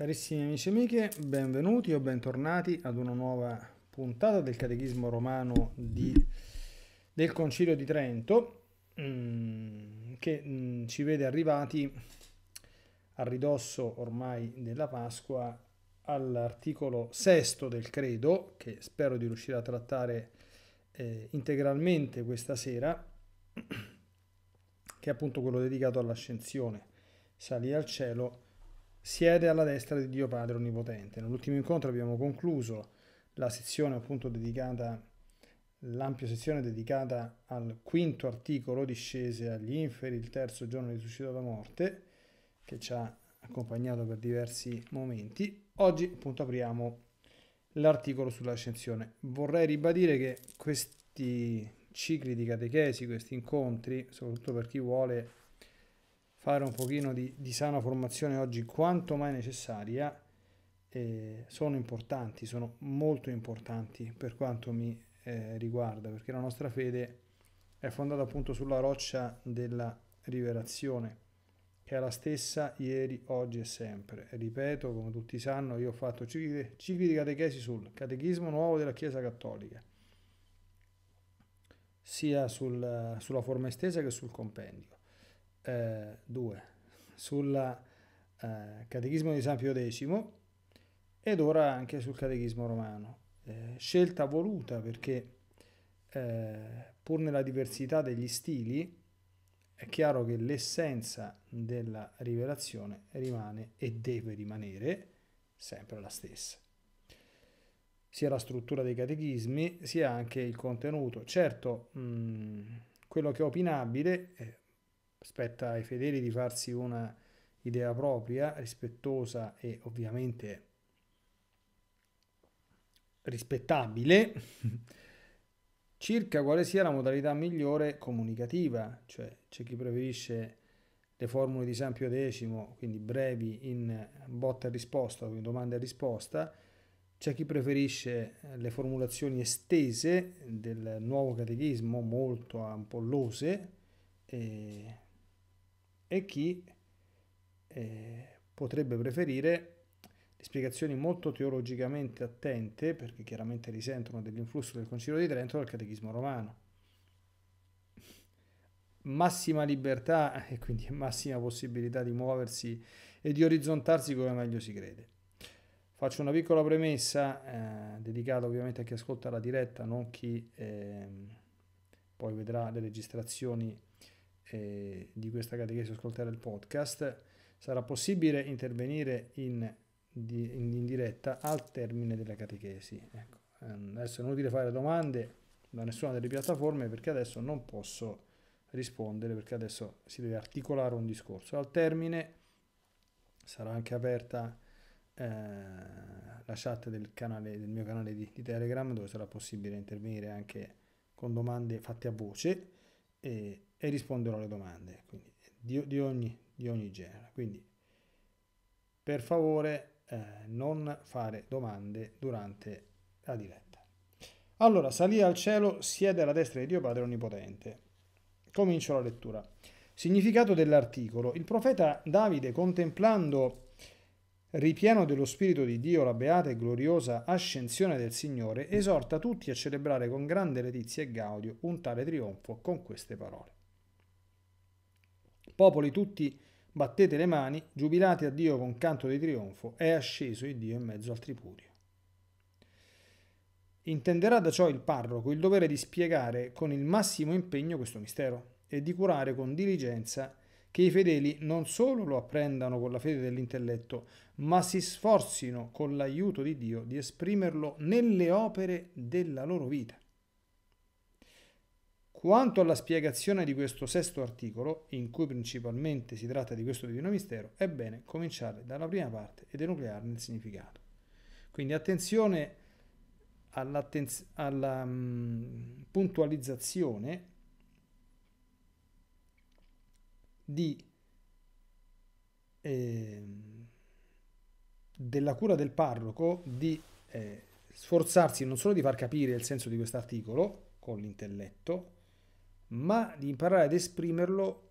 Carissimi amici e amiche, benvenuti o bentornati ad una nuova puntata del Catechismo Romano di, del Concilio di Trento, mm, che mm, ci vede arrivati a ridosso ormai della Pasqua all'articolo sesto del Credo, che spero di riuscire a trattare eh, integralmente questa sera, che è appunto quello dedicato all'ascensione. Salì al cielo siede alla destra di Dio Padre Onnipotente. Nell'ultimo incontro abbiamo concluso la sezione appunto dedicata, l'ampia sezione dedicata al quinto articolo discese agli inferi, il terzo giorno risuscitato da morte, che ci ha accompagnato per diversi momenti. Oggi appunto apriamo l'articolo sull'ascensione. Vorrei ribadire che questi cicli di catechesi, questi incontri, soprattutto per chi vuole fare un pochino di, di sana formazione oggi quanto mai necessaria eh, sono importanti, sono molto importanti per quanto mi eh, riguarda, perché la nostra fede è fondata appunto sulla roccia della rivelazione, che è la stessa ieri, oggi e sempre. ripeto, come tutti sanno, io ho fatto cicli, cicli di catechesi sul catechismo nuovo della Chiesa Cattolica, sia sul, sulla forma estesa che sul compendio eh, 2 sul eh, Catechismo di San Pio X ed ora anche sul Catechismo romano. Eh, scelta voluta perché eh, pur nella diversità degli stili è chiaro che l'essenza della rivelazione rimane e deve rimanere sempre la stessa sia la struttura dei catechismi sia anche il contenuto. Certo, mh, mm, quello che è opinabile, eh, Spetta ai fedeli di farsi una idea propria, rispettosa e ovviamente rispettabile circa quale sia la modalità migliore comunicativa, cioè c'è chi preferisce le formule di San Pio X, quindi brevi in botta e risposta, quindi domanda e risposta, c'è chi preferisce le formulazioni estese del nuovo catechismo, molto ampollose, e e chi eh, potrebbe preferire spiegazioni molto teologicamente attente, perché chiaramente risentono dell'influsso del Concilio di Trento dal Catechismo romano. Massima libertà e quindi massima possibilità di muoversi e di orizzontarsi come meglio si crede. Faccio una piccola premessa, eh, dedicata ovviamente a chi ascolta la diretta, non chi eh, poi vedrà le registrazioni eh, di questa catechesi ascoltare il podcast, sarà possibile intervenire in, di, in, in diretta al termine della catechesi. Ecco. Ehm, adesso è inutile fare domande da nessuna delle piattaforme perché adesso non posso rispondere perché adesso si deve articolare un discorso. Al termine sarà anche aperta eh, la chat del, canale, del mio canale di, di, Telegram dove sarà possibile intervenire anche con domande fatte a voce e, e risponderò alle domande quindi, di, di, ogni, di, ogni, genere. Quindi per favore eh, non fare domande durante la diretta. Allora, salì al cielo, siede alla destra di Dio Padre Onnipotente. Comincio la lettura. Significato dell'articolo. Il profeta Davide, contemplando ripieno dello Spirito di Dio la beata e gloriosa ascensione del Signore, esorta tutti a celebrare con grande letizia e gaudio un tale trionfo con queste parole. Popoli tutti, battete le mani, giubilate a Dio con canto di trionfo, è asceso il Dio in mezzo al tripudio. Intenderà da ciò il parroco il dovere di spiegare con il massimo impegno questo mistero e di curare con diligenza che i fedeli non solo lo apprendano con la fede dell'intelletto, ma si sforzino con l'aiuto di Dio di esprimerlo nelle opere della loro vita. Quanto alla spiegazione di questo sesto articolo, in cui principalmente si tratta di questo divino mistero, è bene cominciare dalla prima parte e denuclearne il significato. Quindi attenzione alla mh, mm, puntualizzazione di, eh, della cura del parroco di eh, sforzarsi non solo di far capire il senso di quest'articolo con l'intelletto, ma di imparare ad esprimerlo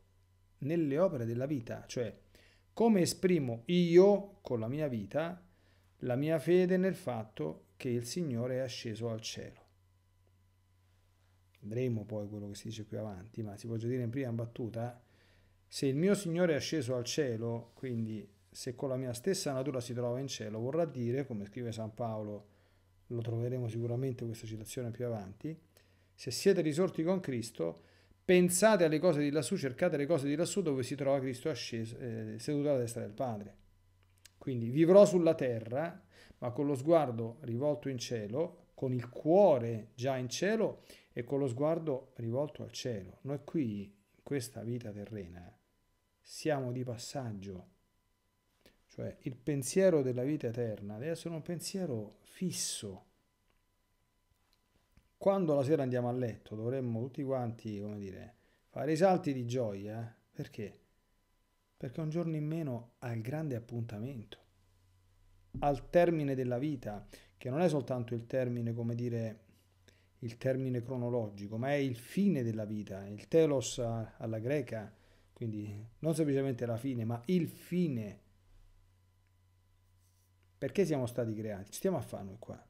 nelle opere della vita, cioè come esprimo io con la mia vita la mia fede nel fatto che il Signore è asceso al cielo. Vedremo poi quello che si dice più avanti, ma si può già dire in prima battuta, se il mio Signore è asceso al cielo, quindi se con la mia stessa natura si trova in cielo, vorrà dire, come scrive San Paolo, lo troveremo sicuramente questa citazione più avanti, se siete risorti con Cristo, Pensate alle cose di lassù, cercate le cose di lassù dove si trova Cristo asceso, eh, seduto alla destra del Padre. Quindi vivrò sulla terra, ma con lo sguardo rivolto in cielo, con il cuore già in cielo e con lo sguardo rivolto al cielo. Noi qui, in questa vita terrena, siamo di passaggio. Cioè il pensiero della vita eterna deve essere un pensiero fisso, quando la sera andiamo a letto dovremmo tutti quanti, come dire, fare i salti di gioia, eh? perché? Perché un giorno in meno al grande appuntamento, al termine della vita, che non è soltanto il termine, come dire, il termine cronologico, ma è il fine della vita, il telos alla greca, quindi non semplicemente la fine, ma il fine. Perché siamo stati creati? stiamo a fare noi qua.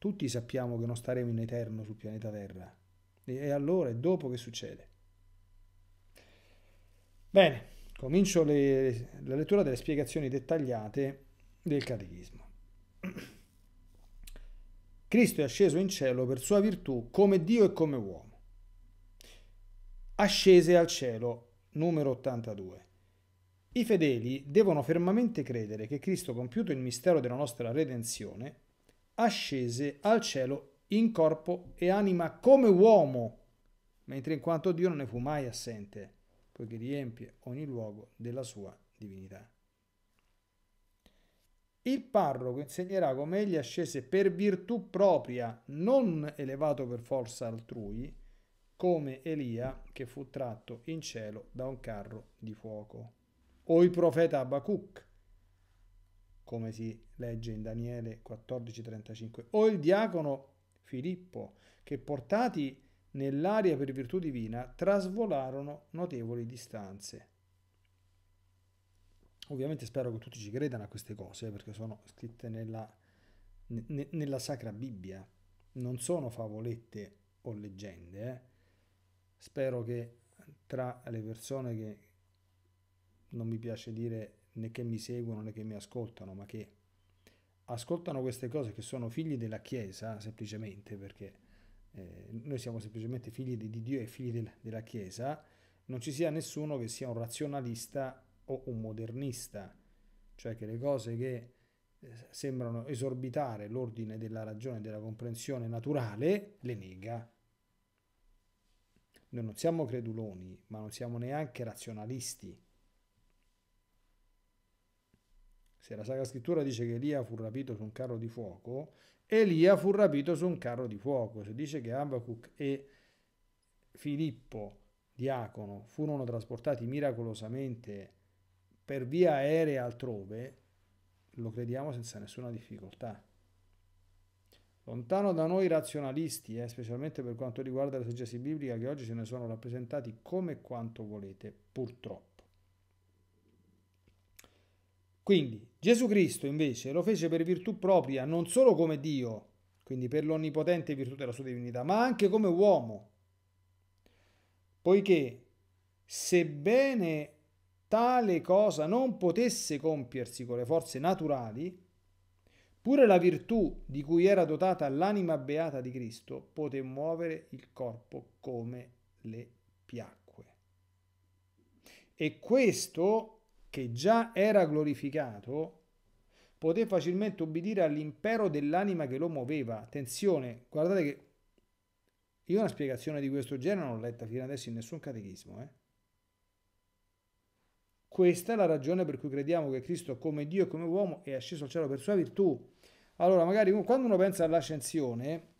Tutti sappiamo che non staremo in eterno sul pianeta Terra. E allora, e dopo che succede? Bene, comincio le, la lettura delle spiegazioni dettagliate del Catechismo. Cristo è asceso in cielo per sua virtù come Dio e come uomo. Ascese al cielo, numero 82. I fedeli devono fermamente credere che Cristo, compiuto il mistero della nostra redenzione, ascese al cielo in corpo e anima come uomo, mentre in quanto Dio non ne fu mai assente, poiché riempie ogni luogo della sua divinità. Il parroco insegnerà come egli ascese per virtù propria, non elevato per forza altrui, come Elia che fu tratto in cielo da un carro di fuoco, o il profeta Abacuc, come si legge in Daniele 14:35, o il diacono Filippo, che portati nell'aria per virtù divina trasvolarono notevoli distanze. Ovviamente spero che tutti ci credano a queste cose eh, perché sono scritte nella, ne, nella Sacra Bibbia, non sono favolette o leggende. Eh. Spero che tra le persone che non mi piace dire né che mi seguono né che mi ascoltano, ma che ascoltano queste cose che sono figli della Chiesa, semplicemente perché eh, noi siamo semplicemente figli di, Dio e figli del, della Chiesa, non ci sia nessuno che sia un razionalista o un modernista, cioè che le cose che eh, sembrano esorbitare l'ordine della ragione e della comprensione naturale, le nega. Noi non siamo creduloni, ma non siamo neanche razionalisti se la Sacra Scrittura dice che Elia fu rapito su un carro di fuoco, Elia fu rapito su un carro di fuoco. Se dice che Abacuc e Filippo, diacono, furono trasportati miracolosamente per via aerea altrove, lo crediamo senza nessuna difficoltà. Lontano da noi razionalisti, eh, specialmente per quanto riguarda la suggesti biblica, che oggi se ne sono rappresentati come quanto volete, purtroppo. Quindi Gesù Cristo invece lo fece per virtù propria, non solo come Dio, quindi per l'onnipotente virtù della sua divinità, ma anche come uomo. Poiché sebbene tale cosa non potesse compiersi con le forze naturali, pure la virtù di cui era dotata l'anima beata di Cristo poté muovere il corpo come le piacque. E questo che già era glorificato, poté facilmente obbedire all'impero dell'anima che lo muoveva. Attenzione, guardate che io una spiegazione di questo genere non l'ho letta fino adesso in nessun catechismo. Eh? Questa è la ragione per cui crediamo che Cristo come Dio e come uomo è asceso al cielo per sua virtù. Allora, magari quando uno pensa all'ascensione,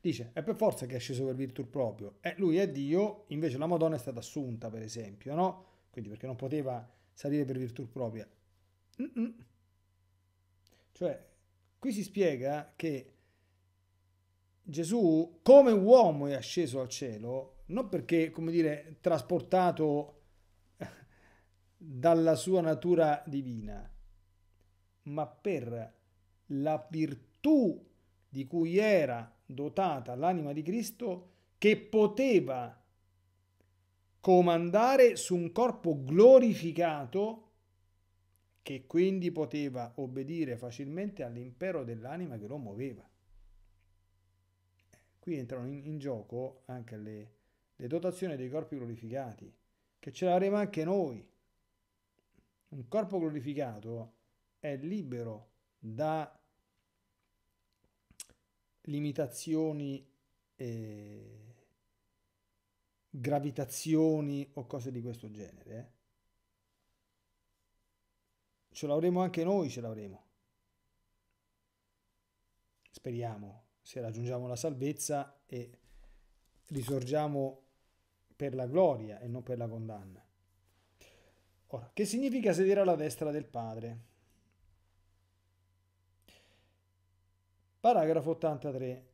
dice, è per forza che è asceso per virtù proprio. Eh, lui è Dio, invece la Madonna è stata assunta, per esempio, no? quindi perché non poteva salire per virtù propria. Mm-mm. Cioè, qui si spiega che Gesù come uomo è asceso al cielo, non perché, come dire, trasportato dalla sua natura divina, ma per la virtù di cui era dotata l'anima di Cristo che poteva comandare su un corpo glorificato che quindi poteva obbedire facilmente all'impero dell'anima che lo muoveva. Qui entrano in, in gioco anche le, le dotazioni dei corpi glorificati, che ce l'avremo anche noi. Un corpo glorificato è libero da limitazioni eh, gravitazioni o cose di questo genere. Eh? Ce l'avremo anche noi, ce l'avremo. Speriamo, se raggiungiamo la salvezza e risorgiamo per la gloria e non per la condanna. Ora, che significa sedere alla destra del Padre? Paragrafo 83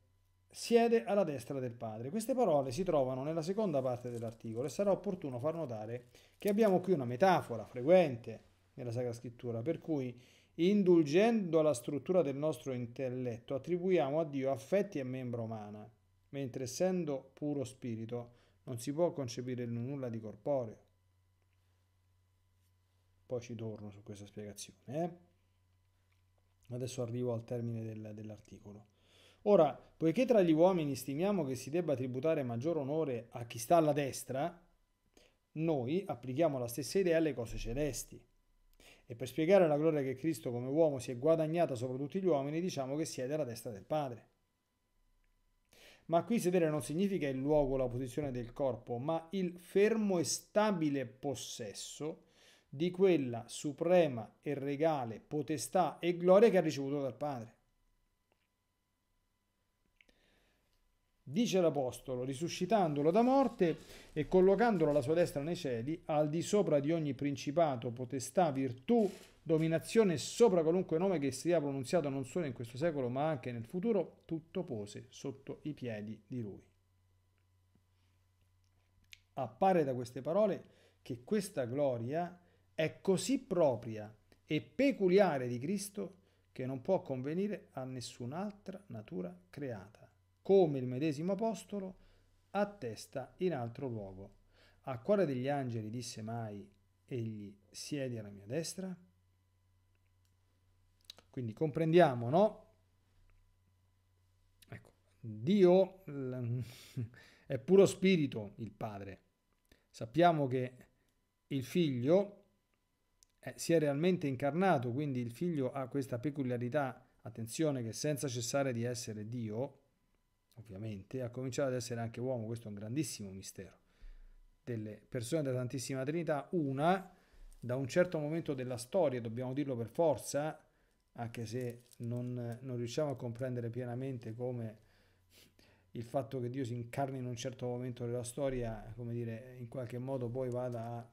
siede alla destra del Padre. Queste parole si trovano nella seconda parte dell'articolo e sarà opportuno far notare che abbiamo qui una metafora frequente nella Sacra Scrittura, per cui indulgendo alla struttura del nostro intelletto attribuiamo a Dio affetti e membra umana, mentre essendo puro spirito non si può concepire nulla di corporeo. Poi ci torno su questa spiegazione. Eh? Adesso arrivo al termine del, dell'articolo. Ora, poiché tra gli uomini stimiamo che si debba tributare maggior onore a chi sta alla destra, noi applichiamo la stessa idea alle cose celesti. E per spiegare la gloria che Cristo come uomo si è guadagnata sopra tutti gli uomini, diciamo che siede alla destra del Padre. Ma qui sedere non significa il luogo o la posizione del corpo, ma il fermo e stabile possesso di quella suprema e regale potestà e gloria che ha ricevuto dal Padre. Dice l'Apostolo, risuscitandolo da morte e collocandolo alla sua destra nei cieli, al di sopra di ogni principato, potestà, virtù, dominazione, sopra qualunque nome che sia pronunziato non solo in questo secolo ma anche nel futuro, tutto pose sotto i piedi di lui. Appare da queste parole che questa gloria è così propria e peculiare di Cristo che non può convenire a nessun'altra natura creata come il medesimo apostolo, attesta in altro luogo. A quale degli angeli disse mai egli siedi alla mia destra? Quindi comprendiamo, no? Ecco, Dio è puro spirito, il Padre. Sappiamo che il Figlio eh, si è realmente incarnato, quindi il Figlio ha questa peculiarità, attenzione che senza cessare di essere Dio, ovviamente, ha cominciato ad essere anche uomo, questo è un grandissimo mistero, delle persone della Santissima Trinità, una da un certo momento della storia, dobbiamo dirlo per forza, anche se non, non riusciamo a comprendere pienamente come il fatto che Dio si incarni in un certo momento della storia, come dire, in qualche modo poi vada a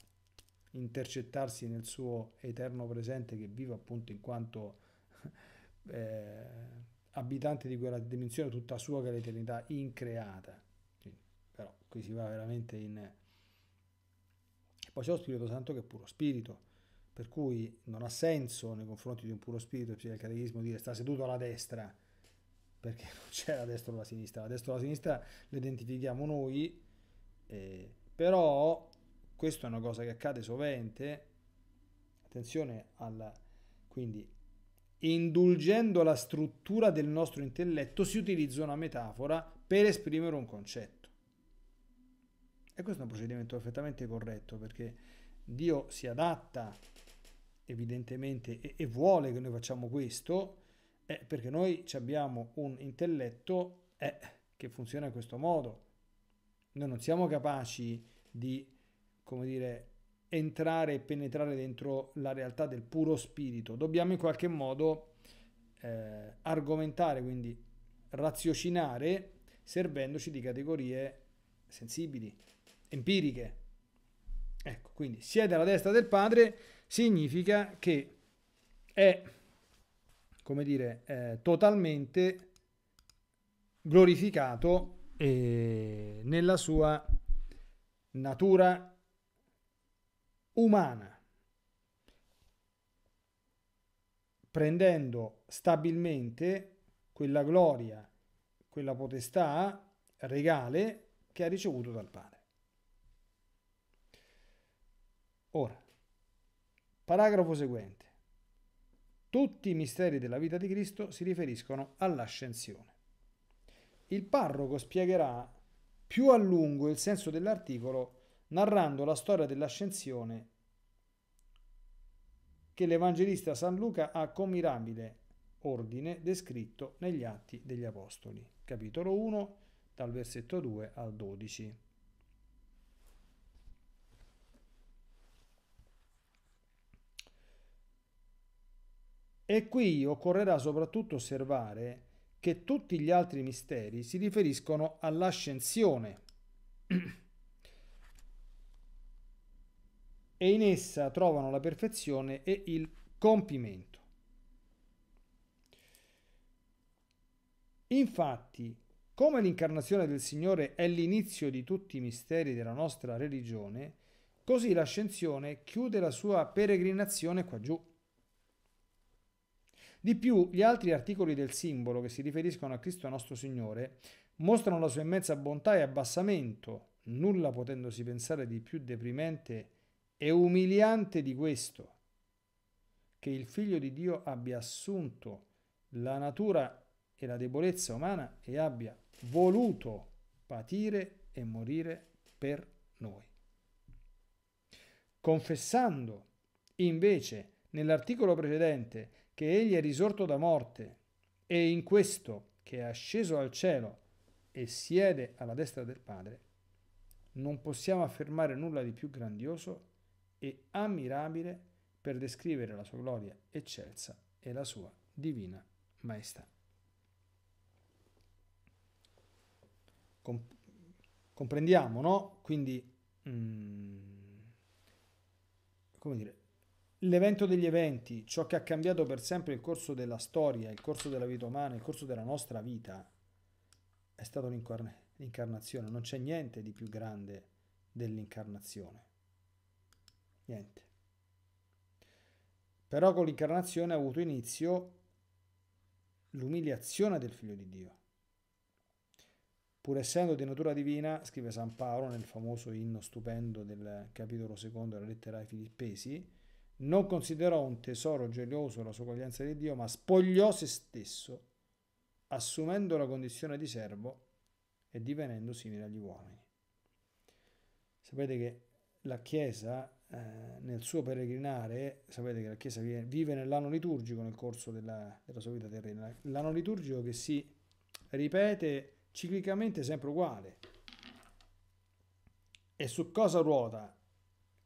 intercettarsi nel suo eterno presente che vive appunto in quanto eh, abitante di quella dimensione tutta sua che è l'eternità increata. Quindi, però qui si va veramente in... E poi c'è lo Spirito Santo che è puro spirito, per cui non ha senso nei confronti di un puro spirito, cioè il catechismo dire sta seduto alla destra, perché non c'è la destra o la sinistra, la destra o la sinistra le identifichiamo noi, eh, però questa è una cosa che accade sovente, attenzione alla... quindi e indulgendo la struttura del nostro intelletto si utilizza una metafora per esprimere un concetto. E questo è un procedimento perfettamente corretto perché Dio si adatta evidentemente e, e vuole che noi facciamo questo eh, perché noi abbiamo un intelletto eh, che funziona in questo modo. Noi non siamo capaci di, come dire, entrare e penetrare dentro la realtà del puro spirito, dobbiamo in qualche modo eh, argomentare, quindi raziocinare, servendoci di categorie sensibili, empiriche. Ecco, quindi siete alla destra del Padre significa che è, come dire, è eh, totalmente glorificato eh, nella sua natura umana, prendendo stabilmente quella gloria, quella potestà regale che ha ricevuto dal Padre. Ora, paragrafo seguente. Tutti i misteri della vita di Cristo si riferiscono all'ascensione. Il parroco spiegherà più a lungo il senso dell'articolo narrando la storia dell'ascensione che l'Evangelista San Luca ha con mirabile ordine descritto negli Atti degli Apostoli, capitolo 1, dal versetto 2 al 12. E qui occorrerà soprattutto osservare che tutti gli altri misteri si riferiscono all'ascensione. e in essa trovano la perfezione e il compimento. Infatti, come l'incarnazione del Signore è l'inizio di tutti i misteri della nostra religione, così l'ascensione chiude la sua peregrinazione qua giù. Di più, gli altri articoli del simbolo che si riferiscono a Cristo nostro Signore mostrano la sua immensa bontà e abbassamento, nulla potendosi pensare di più deprimente è umiliante di questo che il figlio di Dio abbia assunto la natura e la debolezza umana e abbia voluto patire e morire per noi. Confessando invece nell'articolo precedente che egli è risorto da morte e in questo che è asceso al cielo e siede alla destra del Padre, non possiamo affermare nulla di più grandioso e ammirabile per descrivere la sua gloria eccelsa e la sua divina maestà. comprendiamo, no? Quindi, mm, come dire, l'evento degli eventi, ciò che ha cambiato per sempre il corso della storia, il corso della vita umana, il corso della nostra vita, è stato l'incarnazione. Non c'è niente di più grande dell'incarnazione niente. Però con l'incarnazione ha avuto inizio l'umiliazione del figlio di Dio. Pur essendo di natura divina, scrive San Paolo nel famoso inno stupendo del capitolo secondo della lettera ai Filippesi, non considerò un tesoro gelioso la sua coglianza di Dio, ma spogliò se stesso, assumendo la condizione di servo e divenendo simile agli uomini. Sapete che la Chiesa eh, nel suo peregrinare, sapete che la Chiesa vive, vive nell'anno liturgico nel corso della, della sua vita terrena, l'anno liturgico che si ripete ciclicamente sempre uguale. E su cosa ruota?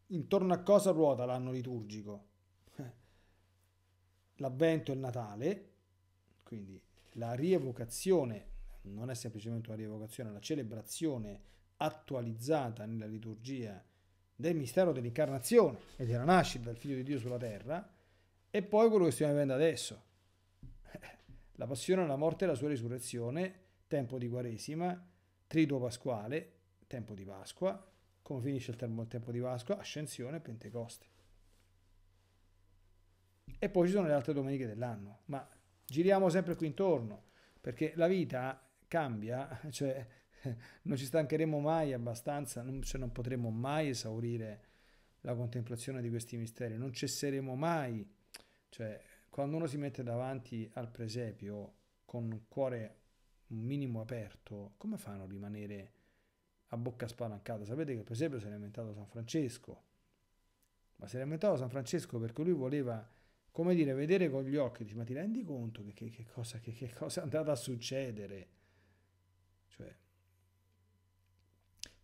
Intorno a cosa ruota l'anno liturgico? L'avvento e il Natale, quindi la rievocazione, non è semplicemente una rievocazione, la celebrazione attualizzata nella liturgia del mistero dell'incarnazione e della nascita del Figlio di Dio sulla terra, e poi quello che stiamo vivendo adesso. La passione, la morte e la sua risurrezione, tempo di Quaresima, Triduo Pasquale, tempo di Pasqua, come finisce il tempo di Pasqua, Ascensione e Pentecoste. E poi ci sono le altre domeniche dell'anno, ma giriamo sempre qui intorno, perché la vita cambia, cioè non ci stancheremo mai abbastanza, non, cioè non potremo mai esaurire la contemplazione di questi misteri, non cesseremo mai. Cioè, quando uno si mette davanti al presepio con un cuore un minimo aperto, come fanno a rimanere a bocca spalancata? Sapete che il presepio se l'è inventato San Francesco, ma se l'è inventato San Francesco perché lui voleva, come dire, vedere con gli occhi, ma ti rendi conto che, che, che, cosa, che cosa è andata a succedere?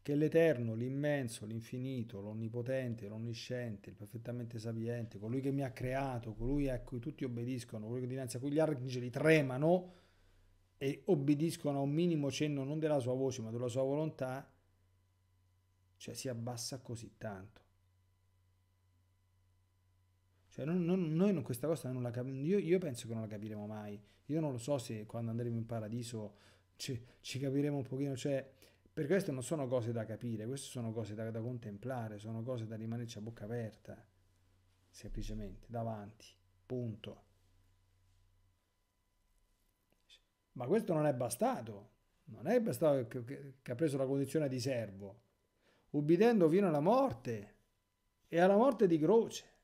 che l'Eterno, l'immenso, l'infinito, l'onnipotente, l'onnisciente, il perfettamente sapiente, colui che mi ha creato, colui a cui tutti obbediscono, colui dinanzi a cui gli arcangeli tremano e obbediscono a un minimo cenno non della sua voce ma della sua volontà, cioè si abbassa così tanto. Cioè, non, non, noi non, questa cosa non la capiamo, io, io, penso che non la capiremo mai. Io non lo so se quando andremo in paradiso ci, ci capiremo un pochino, cioè per questo non sono cose da capire, queste sono cose da, da contemplare, sono cose da rimanerci a bocca aperta, semplicemente, davanti, punto. Ma questo non è bastato, non è bastato che, che, che ha preso la condizione di servo, ubbidendo fino alla morte e alla morte di croce.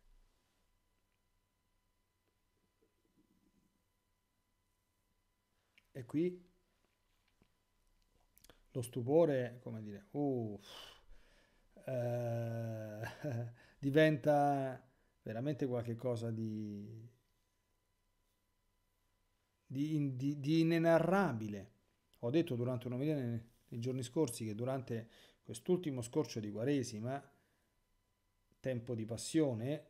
E qui lo stupore, come dire, uff, eh, diventa veramente qualcosa di, di, di, di inenarrabile. Ho detto durante una video nei giorni scorsi che durante quest'ultimo scorcio di Quaresima, tempo di passione,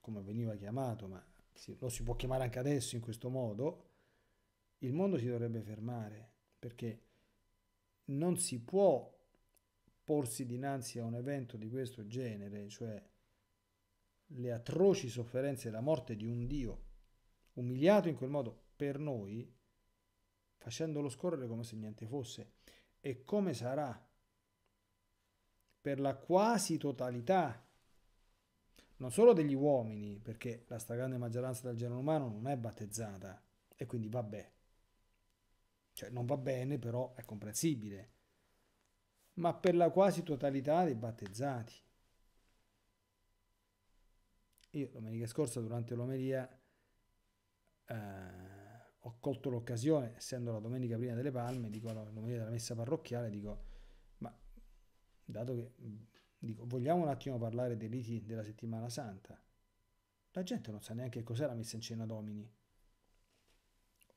come veniva chiamato, ma lo si può chiamare anche adesso in questo modo, il mondo si dovrebbe fermare perché non si può porsi dinanzi a un evento di questo genere, cioè le atroci sofferenze e la morte di un Dio umiliato in quel modo per noi, facendolo scorrere come se niente fosse. E come sarà per la quasi totalità, non solo degli uomini, perché la stragrande maggioranza del genere umano non è battezzata, e quindi vabbè, cioè non va bene, però è comprensibile. Ma per la quasi totalità dei battezzati. Io domenica scorsa durante l'omelia eh, ho colto l'occasione, essendo la domenica prima delle palme, dico no, l'omelia della messa parrocchiale, dico ma dato che dico, vogliamo un attimo parlare dei riti della settimana santa, la gente non sa neanche cos'è la messa in cena domini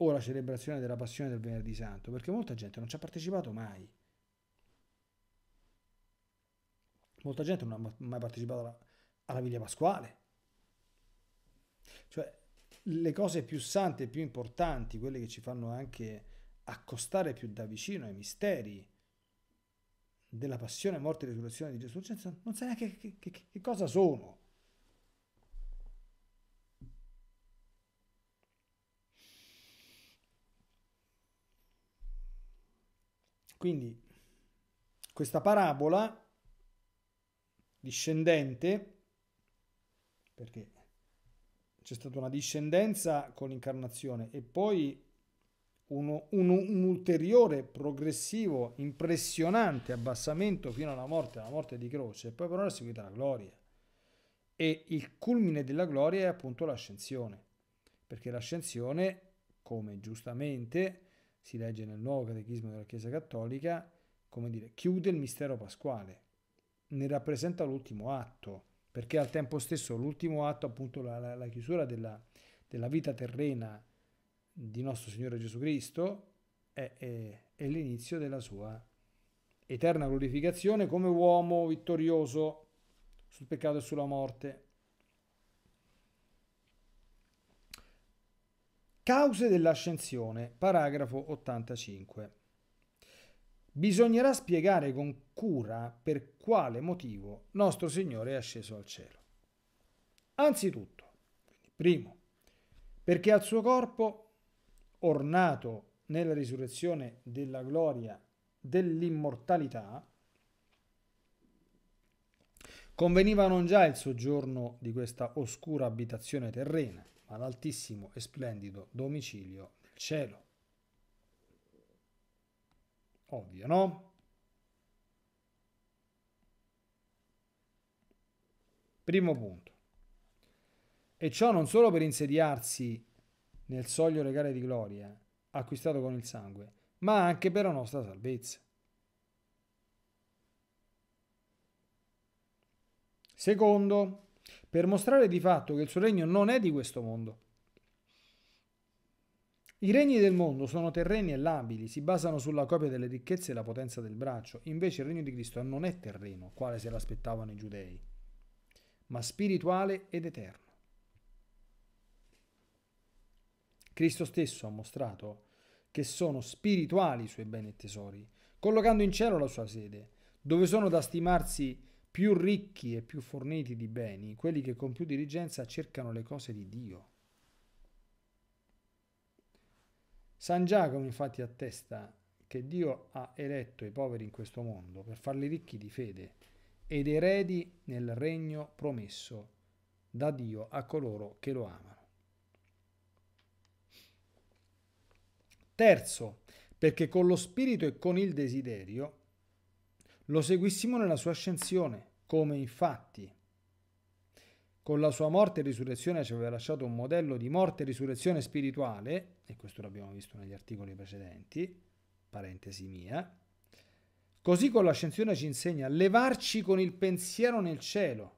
o la celebrazione della passione del venerdì santo, perché molta gente non ci ha partecipato mai. Molta gente non ha mai partecipato alla, alla Viglia Pasquale. Cioè, le cose più sante, e più importanti, quelle che ci fanno anche accostare più da vicino ai misteri della passione, morte e risurrezione di Gesù, non sai neanche che, che, che cosa sono. Quindi questa parabola discendente, perché c'è stata una discendenza con l'incarnazione e poi uno, un, un, ulteriore progressivo impressionante abbassamento fino alla morte, alla morte di croce, e poi però è seguita la gloria. E il culmine della gloria è appunto l'ascensione, perché l'ascensione, come giustamente si legge nel nuovo catechismo della Chiesa Cattolica, come dire, chiude il mistero pasquale, ne rappresenta l'ultimo atto, perché al tempo stesso l'ultimo atto, appunto la, la, la chiusura della, della, vita terrena di nostro Signore Gesù Cristo, è, è, è l'inizio della sua eterna glorificazione come uomo vittorioso sul peccato e sulla morte. Cause dell'ascensione, paragrafo 85. Bisognerà spiegare con cura per quale motivo nostro Signore è asceso al cielo. Anzitutto, primo, perché al suo corpo, ornato nella risurrezione della gloria dell'immortalità, conveniva non già il soggiorno di questa oscura abitazione terrena, all'altissimo e splendido domicilio del cielo. Ovvio, no? Primo punto. E ciò non solo per insediarsi nel soglio regale di gloria acquistato con il sangue, ma anche per la nostra salvezza. Secondo, per mostrare di fatto che il suo regno non è di questo mondo. I regni del mondo sono terreni e labili, si basano sulla copia delle ricchezze e la potenza del braccio, invece il regno di Cristo non è terreno, quale se l'aspettavano i giudei, ma spirituale ed eterno. Cristo stesso ha mostrato che sono spirituali i suoi beni e tesori, collocando in cielo la sua sede, dove sono da stimarsi più ricchi e più forniti di beni, quelli che con più diligenza cercano le cose di Dio. San Giacomo infatti attesta che Dio ha eletto i poveri in questo mondo per farli ricchi di fede ed eredi nel regno promesso da Dio a coloro che lo amano. Terzo, perché con lo spirito e con il desiderio lo seguissimo nella sua ascensione, come infatti. Con la sua morte e risurrezione ci aveva lasciato un modello di morte e risurrezione spirituale, e questo l'abbiamo visto negli articoli precedenti, parentesi mia, Così con l'ascensione ci insegna a levarci con il pensiero nel cielo,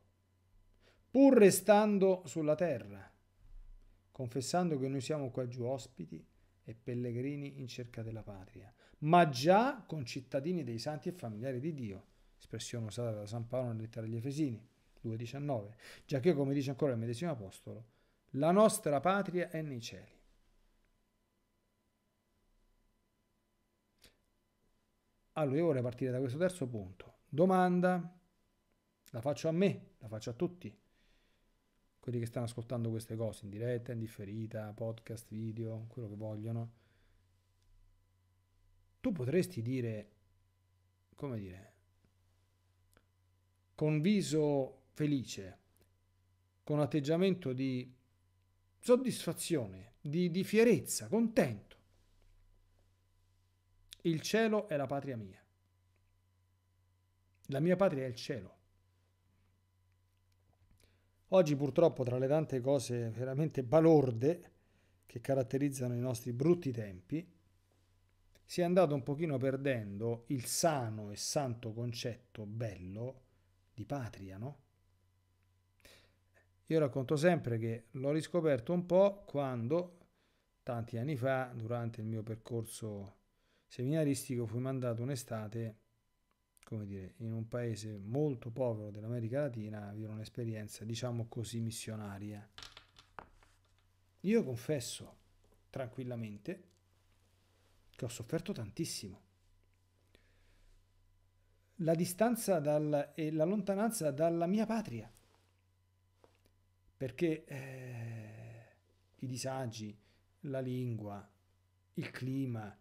pur restando sulla terra, confessando che noi siamo qua giù ospiti e pellegrini in cerca della patria, ma già con cittadini dei santi e familiari di Dio, espressione usata da San Paolo nella lettera agli Efesini 2,19, già che, come dice ancora il medesimo Apostolo, la nostra patria è nei cieli. Allora io vorrei partire da questo terzo punto. Domanda, la faccio a me, la faccio a tutti, quelli che stanno ascoltando queste cose in diretta, in differita, podcast, video, quello che vogliono tu potresti dire, come dire, con viso felice, con atteggiamento di soddisfazione, di, di fierezza, contento. Il cielo è la patria mia. La mia patria è il cielo. Oggi purtroppo tra le tante cose veramente balorde che caratterizzano i nostri brutti tempi, si è andato un pochino perdendo il sano e santo concetto bello di patria, no? Io racconto sempre che l'ho riscoperto un po' quando, tanti anni fa, durante il mio percorso seminaristico, fui mandato un'estate, come dire, in un paese molto povero dell'America Latina, a vivere un'esperienza, diciamo così, missionaria. Io confesso tranquillamente che ho sofferto tantissimo. La distanza dal, e la lontananza dalla mia patria, perché eh, i disagi, la lingua, il clima,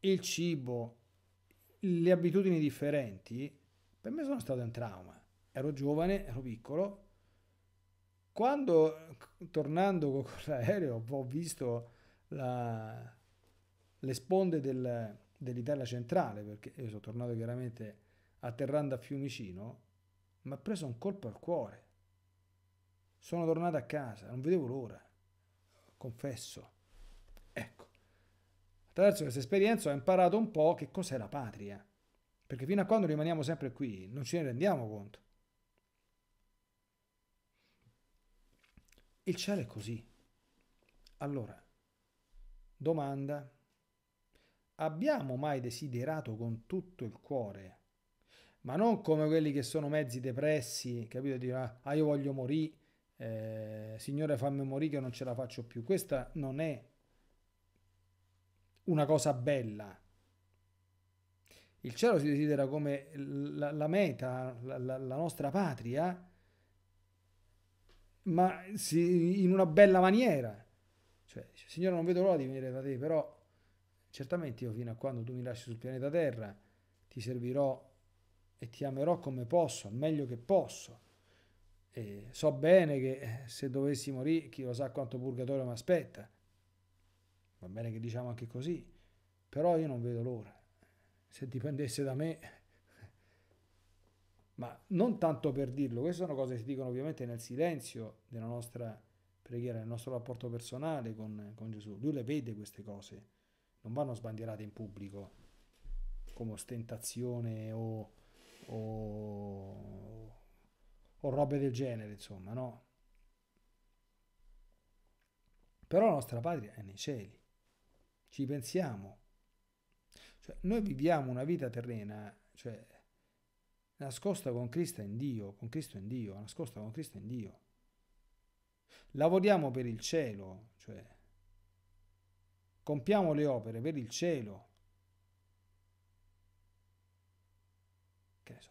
il cibo, le abitudini differenti, per me sono stato un trauma. Ero giovane, ero piccolo. Quando, tornando con l'aereo, ho visto la, le sponde del, dell'Italia centrale, perché io sono tornato chiaramente atterrando a Fiumicino, mi ha preso un colpo al cuore. Sono tornato a casa, non vedevo l'ora, confesso. Ecco, attraverso questa esperienza ho imparato un po' che cos'è la patria, perché fino a quando rimaniamo sempre qui non ce ne rendiamo conto. Il cielo è così. Allora, domanda abbiamo mai desiderato con tutto il cuore? Ma non come quelli che sono mezzi depressi, capito? Dire, ah, io voglio morire, eh, Signore fammi morire che non ce la faccio più. Questa non è una cosa bella. Il cielo si desidera come la, la meta, la, la, la, nostra patria, ma si, in una bella maniera. Cioè, Signore, non vedo l'ora di venire da te, però Certamente io fino a quando tu mi lasci sul pianeta Terra ti servirò e ti amerò come posso, al meglio che posso. E so bene che eh, se dovessi morire, chi lo sa quanto purgatorio mi aspetta. Va bene che diciamo anche così, però io non vedo l'ora. Se dipendesse da me, ma non tanto per dirlo, queste sono cose che si dicono ovviamente nel silenzio della nostra preghiera, nel nostro rapporto personale con, con Gesù. Lui le vede queste cose non vanno sbandierate in pubblico come ostentazione o, o, o robe del genere, insomma, no? Però la nostra patria è nei cieli, ci pensiamo. Cioè, noi viviamo una vita terrena, cioè, nascosta con Cristo in Dio, con Cristo in Dio, nascosta con Cristo in Dio. Lavoriamo per il cielo, cioè, Compiamo le opere per il cielo.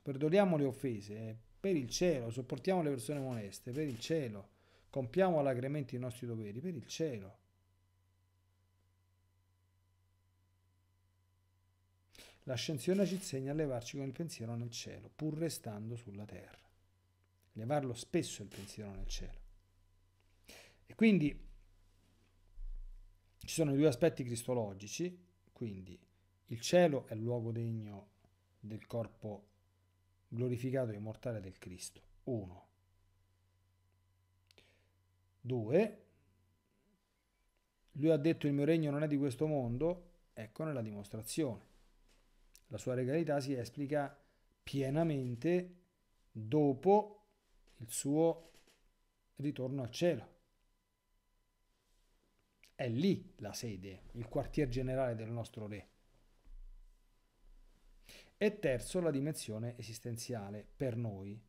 Perdoniamo le offese eh, per il cielo, sopportiamo le persone oneste per il cielo, compiamo alacremente i nostri doveri per il cielo. L'ascensione ci insegna a levarci con il pensiero nel cielo, pur restando sulla terra. Levarlo spesso il pensiero nel cielo. E quindi ci sono i due aspetti cristologici, quindi il cielo è il luogo degno del corpo glorificato e immortale del Cristo. 1. 2. Lui ha detto il mio regno non è di questo mondo, eccone la dimostrazione. La sua regalità si esplica pienamente dopo il suo ritorno al cielo. È lì la sede, il quartier generale del nostro re. E terzo, la dimensione esistenziale per noi.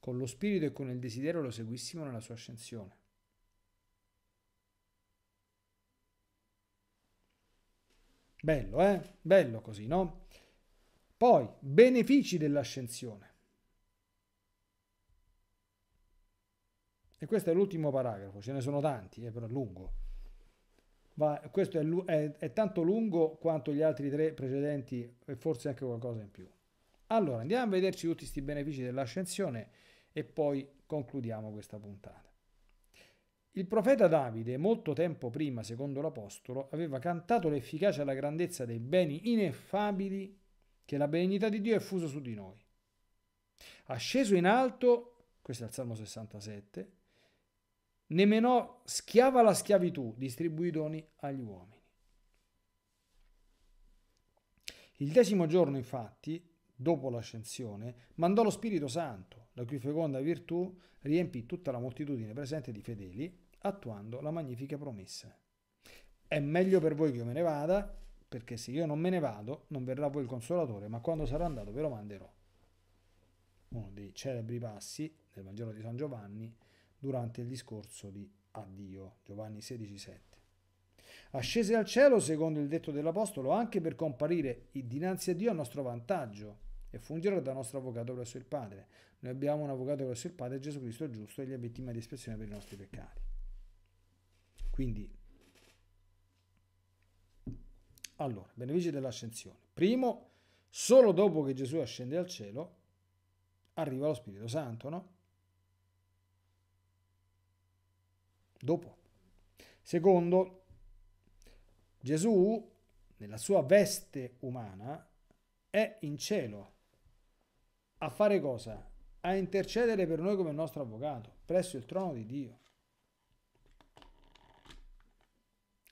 Con lo spirito e con il desiderio lo seguissimo nella sua ascensione. Bello, eh? Bello così, no? Poi, benefici dell'ascensione. E questo è l'ultimo paragrafo, ce ne sono tanti, eh, è però lungo va, questo è, è, è tanto lungo quanto gli altri tre precedenti e forse anche qualcosa in più. Allora, andiamo a vederci tutti questi benefici dell'ascensione e poi concludiamo questa puntata. Il profeta Davide, molto tempo prima, secondo l'Apostolo, aveva cantato l'efficacia e la grandezza dei beni ineffabili che la benignità di Dio è fusa su di noi. Asceso in alto, questo è il Salmo 67, nemmeno schiava la schiavitù, distribuì doni agli uomini. Il decimo giorno, infatti, dopo l'ascensione, mandò lo Spirito Santo, la cui feconda virtù riempì tutta la moltitudine presente di fedeli, attuando la magnifica promessa. È meglio per voi che io me ne vada, perché se io non me ne vado, non verrà voi il consolatore, ma quando sarò andato ve lo manderò. Uno dei celebri passi del Vangelo di San Giovanni, durante il discorso di addio. Giovanni 16,7. Ascese al cielo, secondo il detto dell'Apostolo, anche per comparire dinanzi a Dio a nostro vantaggio e fungere da nostro avvocato presso il Padre. Noi abbiamo un avvocato presso il Padre, Gesù Cristo giusto, e gli è vittima di espressione per i nostri peccati. Quindi, allora, benefici dell'ascensione. Primo, solo dopo che Gesù ascende al cielo, arriva lo Spirito Santo, no? dopo. Secondo, Gesù, nella sua veste umana, è in cielo a fare cosa? A intercedere per noi come nostro avvocato presso il trono di Dio.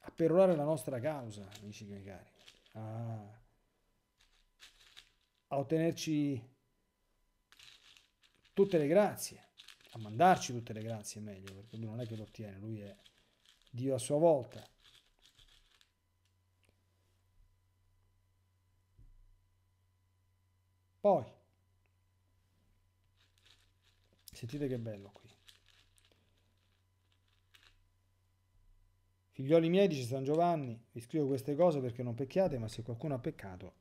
A perorare la nostra causa, amici miei cari. Ah, a ottenerci tutte le grazie a mandarci tutte le grazie meglio, perché lui non è che lo ottiene, lui è Dio a sua volta. Poi, sentite che bello qui. Figlioli miei, dice San Giovanni, vi scrivo queste cose perché non pecchiate, ma se qualcuno ha peccato,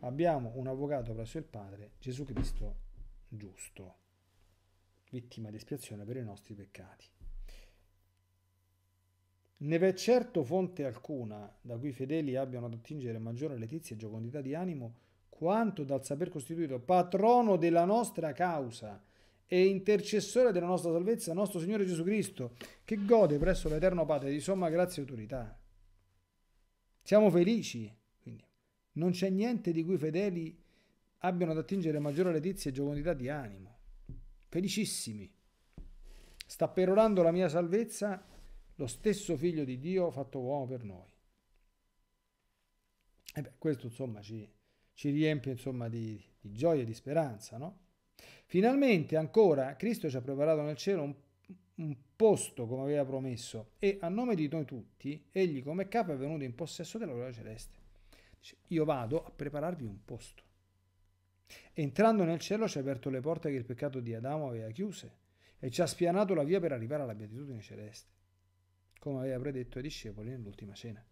abbiamo un avvocato presso il Padre, Gesù Cristo giusto vittima di espiazione per i nostri peccati. Ne v'è certo fonte alcuna da cui i fedeli abbiano ad attingere maggiore letizia e giocondità di animo, quanto dal saper costituito patrono della nostra causa e intercessore della nostra salvezza, nostro Signore Gesù Cristo, che gode presso l'Eterno Padre di somma grazia e autorità. Siamo felici, quindi non c'è niente di cui i fedeli abbiano ad attingere maggiore letizia e giocondità di animo felicissimi. Sta perorando la mia salvezza lo stesso figlio di Dio fatto uomo per noi. E eh beh, questo insomma ci, ci riempie insomma, di, di, gioia e di speranza, no? Finalmente ancora Cristo ci ha preparato nel cielo un, un posto come aveva promesso e a nome di noi tutti, egli come capo è venuto in possesso della gloria celeste. Dice, io vado a prepararvi un posto. Entrando nel cielo ci ha aperto le porte che il peccato di Adamo aveva chiuse e ci ha spianato la via per arrivare alla beatitudine celeste, come aveva predetto ai discepoli nell'ultima cena.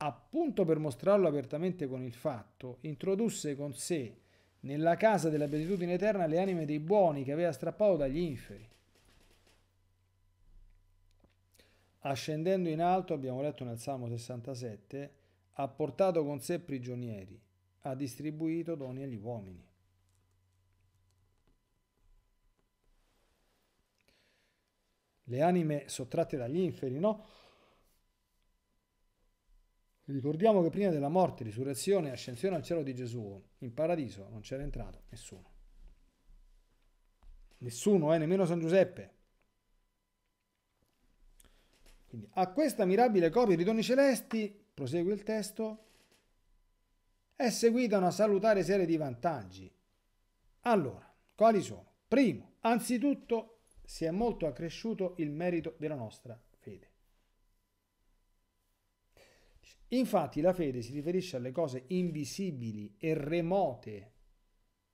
Appunto per mostrarlo apertamente con il fatto, introdusse con sé nella casa della beatitudine eterna le anime dei buoni che aveva strappato dagli inferi. Ascendendo in alto, abbiamo letto nel Salmo 67, ha portato con sé prigionieri, ha distribuito doni agli uomini. Le anime sottratte dagli inferi, no? Ricordiamo che prima della morte, risurrezione e ascensione al cielo di Gesù, in paradiso non c'era entrato nessuno. Nessuno, eh, nemmeno San Giuseppe. Quindi a questa mirabile copia di doni celesti prosegue il testo, è seguita una salutare serie di vantaggi. Allora, quali sono? Primo, anzitutto si è molto accresciuto il merito della nostra fede. Infatti la fede si riferisce alle cose invisibili e remote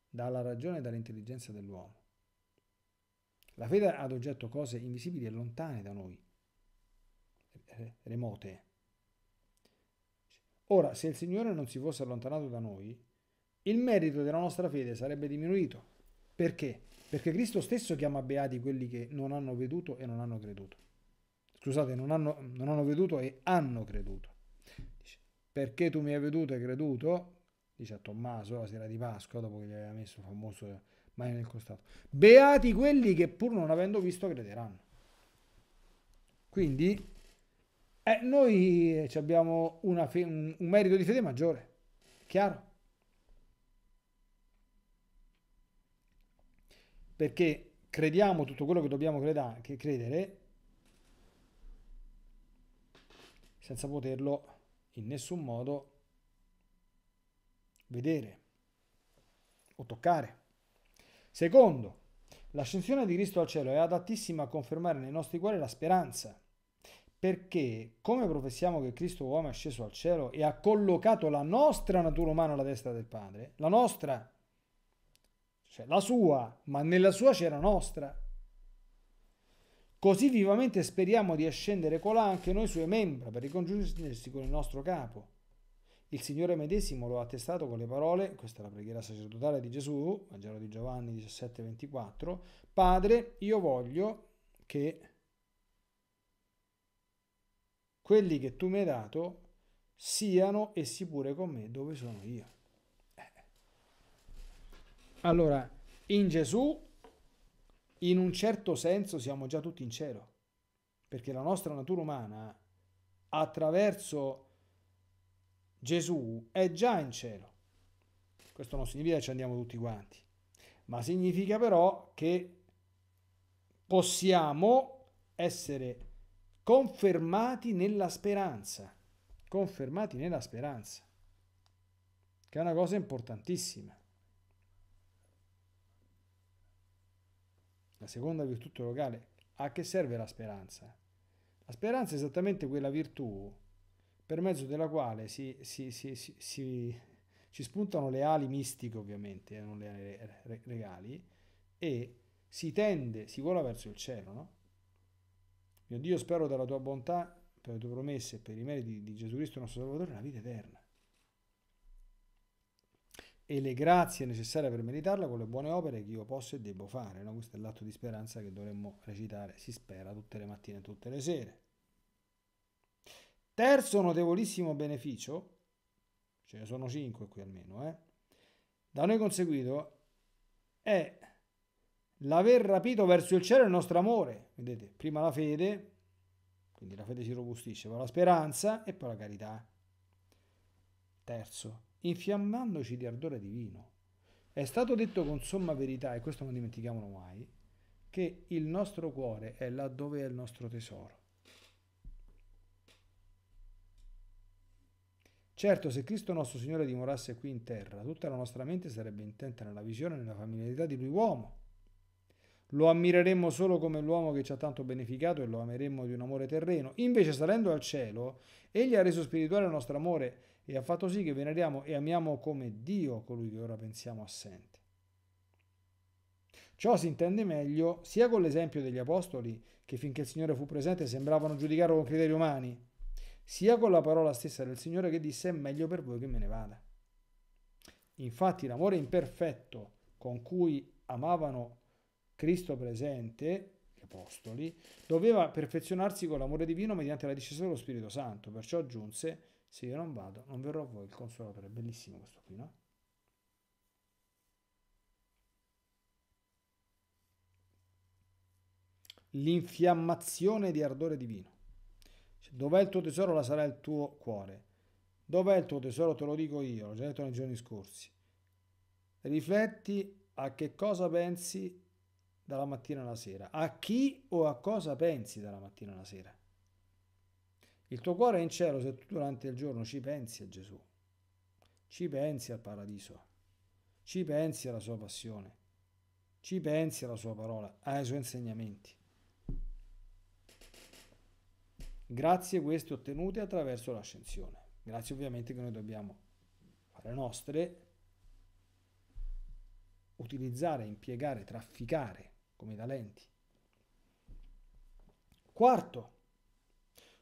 dalla ragione e dall'intelligenza dell'uomo. La fede ha ad oggetto cose invisibili e lontane da noi, eh, remote. Ora, se il Signore non si fosse allontanato da noi, il merito della nostra fede sarebbe diminuito. Perché? Perché Cristo stesso chiama beati quelli che non hanno veduto e non hanno creduto. Scusate, non hanno, non hanno veduto e hanno creduto. Dice, perché tu mi hai veduto e creduto, dice a Tommaso la sera di Pasqua, dopo che gli aveva messo il famoso mano nel costato. Beati quelli che pur non avendo visto crederanno. Quindi eh, noi abbiamo fe- un merito di fede maggiore, chiaro? Perché crediamo tutto quello che dobbiamo creda- che credere senza poterlo in nessun modo vedere o toccare. Secondo, l'ascensione di Cristo al cielo è adattissima a confermare nei nostri cuori la speranza perché come professiamo che Cristo uomo è sceso al cielo e ha collocato la nostra natura umana alla destra del Padre, la nostra, cioè la sua, ma nella sua c'era nostra. Così vivamente speriamo di ascendere colà anche noi sue membra per ricongiungersi con il nostro capo. Il Signore medesimo lo ha attestato con le parole, questa è la preghiera sacerdotale di Gesù, Vangelo di Giovanni 17:24, Padre, io voglio che quelli che tu mi hai dato siano essi pure con me dove sono io. Eh. Allora, in Gesù, in un certo senso, siamo già tutti in cielo, perché la nostra natura umana, attraverso Gesù, è già in cielo. Questo non significa che ci andiamo tutti quanti, ma significa però che possiamo essere confermati nella speranza, confermati nella speranza, che è una cosa importantissima. La seconda virtù locale, a che serve la speranza? La speranza è esattamente quella virtù per mezzo della quale si, si, si, si ci spuntano le ali mistiche ovviamente, eh, non le ali regali, e si tende, si vola verso il cielo, no? Mio Dio, spero dalla tua bontà, per le tue promesse, per i meriti di Gesù Cristo nostro Salvatore, la vita eterna. E le grazie necessarie per meritarla con le buone opere che io posso e devo fare. No? Questo è l'atto di speranza che dovremmo recitare, si spera, tutte le mattine e tutte le sere. Terzo notevolissimo beneficio, ce ne sono cinque qui almeno, eh? da noi conseguito è l'aver rapito verso il cielo il nostro amore, vedete, prima la fede, quindi la fede si robustisce, poi la speranza e poi la carità. Terzo, infiammandoci di ardore divino. È stato detto con somma verità, e questo non dimentichiamolo mai, che il nostro cuore è là dove è il nostro tesoro. Certo, se Cristo nostro Signore dimorasse qui in terra, tutta la nostra mente sarebbe intenta nella visione e nella familiarità di Lui uomo, lo ammireremmo solo come l'uomo che ci ha tanto beneficato e lo ameremmo di un amore terreno. Invece, salendo al cielo, egli ha reso spirituale il nostro amore e ha fatto sì che veneriamo e amiamo come Dio colui che ora pensiamo assente. Ciò si intende meglio sia con l'esempio degli apostoli, che finché il Signore fu presente sembravano giudicarlo con criteri umani, sia con la parola stessa del Signore che disse è meglio per voi che me ne vada. Infatti l'amore imperfetto con cui amavano Cristo presente, gli apostoli, doveva perfezionarsi con l'amore divino mediante la discesa dello Spirito Santo, perciò aggiunse, se io non vado, non verrò a voi il consolatore. Bellissimo questo qui, no? L'infiammazione di ardore divino. Dov'è il tuo tesoro, la sarà il tuo cuore. Dov'è il tuo tesoro? Te lo dico io, l'ho già detto nei giorni scorsi. Rifletti a che cosa pensi dalla mattina alla sera? A chi o a cosa pensi dalla mattina alla sera? Il tuo cuore è in cielo se tu durante il giorno ci pensi a Gesù, ci pensi al paradiso, ci pensi alla sua passione, ci pensi alla sua parola, ai suoi insegnamenti. Grazie queste ottenute attraverso l'ascensione. Grazie ovviamente che noi dobbiamo fare nostre, utilizzare, impiegare, trafficare come da lenti. Quarto,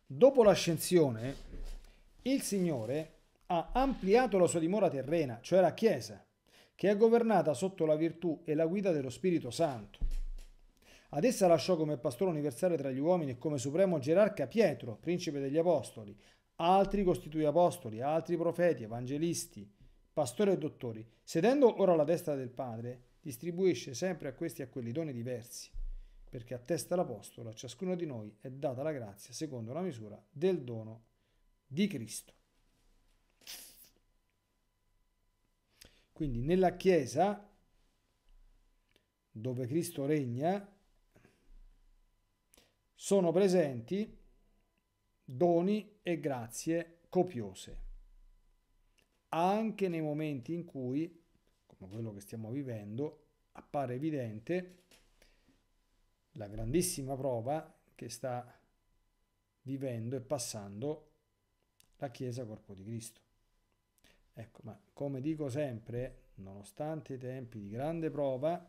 dopo l'ascensione, il Signore ha ampliato la sua dimora terrena, cioè la Chiesa, che è governata sotto la virtù e la guida dello Spirito Santo. Ad essa lasciò come pastore universale tra gli uomini e come supremo gerarca Pietro, principe degli apostoli, altri costituì apostoli, altri profeti, evangelisti, pastori e dottori, sedendo ora alla destra del Padre, distribuisce sempre a questi e a quelli doni diversi, perché a testa l'Apostolo a ciascuno di noi è data la grazia secondo la misura del dono di Cristo. Quindi nella Chiesa, dove Cristo regna, sono presenti doni e grazie copiose, anche nei momenti in cui ma quello che stiamo vivendo, appare evidente la grandissima prova che sta vivendo e passando la Chiesa Corpo di Cristo. Ecco, ma come dico sempre, nonostante i tempi di grande prova,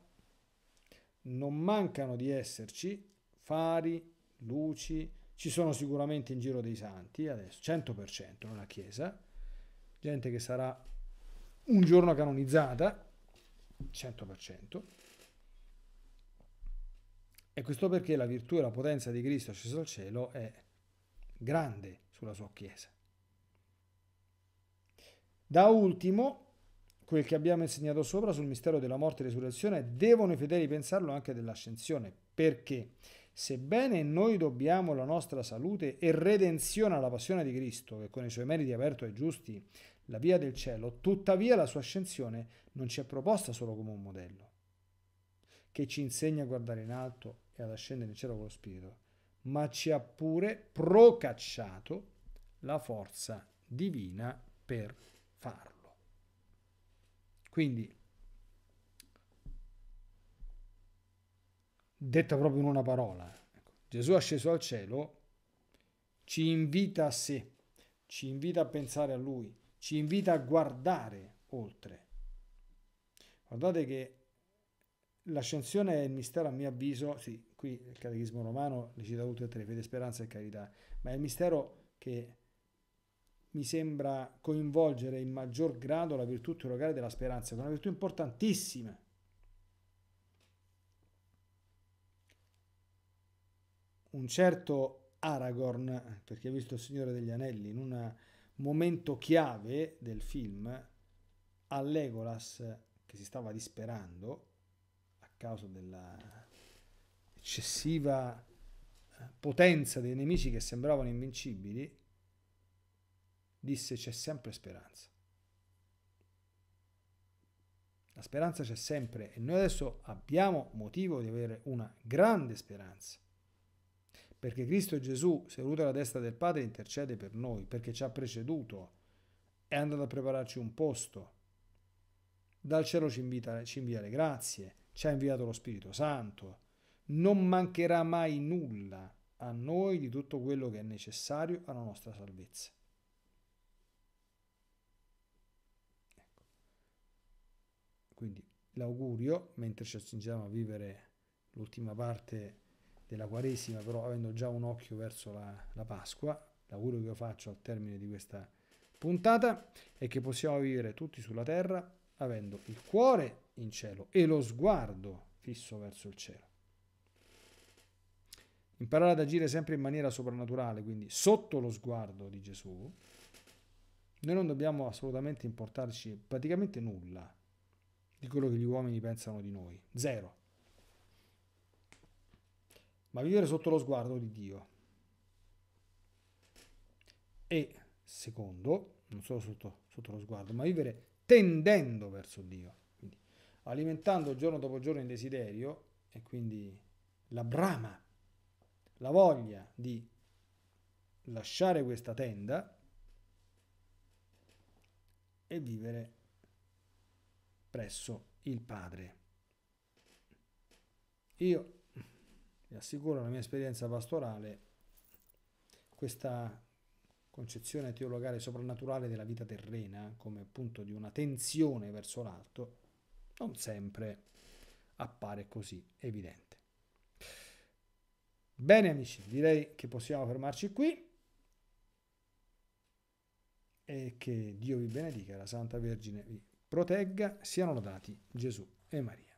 non mancano di esserci fari, luci, ci sono sicuramente in giro dei santi, adesso 100% nella Chiesa, gente che sarà un giorno canonizzata, 100%. E questo perché la virtù e la potenza di Cristo asceso al cielo è grande sulla sua Chiesa. Da ultimo, quel che abbiamo insegnato sopra sul mistero della morte e resurrezione, devono i fedeli pensarlo anche dell'ascensione, perché sebbene noi dobbiamo la nostra salute e redenzione alla passione di Cristo, che con i suoi meriti aperto ai giusti la via del cielo, tuttavia la sua ascensione non ci è proposta solo come un modello, che ci insegna a guardare in alto e ad ascendere in cielo con lo Spirito, ma ci ha pure procacciato la forza divina per farlo. Quindi, detta proprio in una parola, ecco, Gesù asceso al cielo ci invita a sé, ci invita a pensare a Lui, ci invita a guardare oltre. Guardate che l'ascensione è il mistero, a mio avviso, sì, qui il Catechismo Romano le cita tutte e tre, fede, speranza e carità, ma è il mistero che mi sembra coinvolgere in maggior grado la virtù teologale della speranza, che è una virtù importantissima. Un certo Aragorn, perché ha visto il Signore degli Anelli, in una momento chiave del film, a Legolas, che si stava disperando a causa della eccessiva eh, potenza dei nemici che sembravano invincibili, disse c'è sempre speranza. La speranza c'è sempre e noi adesso abbiamo motivo di avere una grande speranza perché Cristo Gesù, seduto alla destra del Padre, intercede per noi, perché ci ha preceduto, è andato a prepararci un posto. Dal cielo ci, invita, ci invia le grazie, ci ha inviato lo Spirito Santo. Non mancherà mai nulla a noi di tutto quello che è necessario alla nostra salvezza. Ecco. Quindi l'augurio, mentre ci accingiamo a vivere l'ultima parte della Quaresima, però avendo già un occhio verso la, la Pasqua, l'augurio che io faccio al termine di questa puntata è che possiamo vivere tutti sulla terra avendo il cuore in cielo e lo sguardo fisso verso il cielo. Imparare ad agire sempre in maniera soprannaturale, quindi sotto lo sguardo di Gesù, noi non dobbiamo assolutamente importarci praticamente nulla di quello che gli uomini pensano di noi, zero ma vivere sotto lo sguardo di Dio. E secondo, non solo sotto, sotto lo sguardo, ma vivere tendendo verso Dio, quindi alimentando giorno dopo giorno il desiderio e quindi la brama, la voglia di lasciare questa tenda e vivere presso il Padre. Io vi assicuro la mia esperienza pastorale, questa concezione teologale soprannaturale della vita terrena, come appunto di una tensione verso l'alto, non sempre appare così evidente. Bene amici, direi che possiamo fermarci qui e che Dio vi benedica, la Santa Vergine vi protegga, siano lodati Gesù e Maria.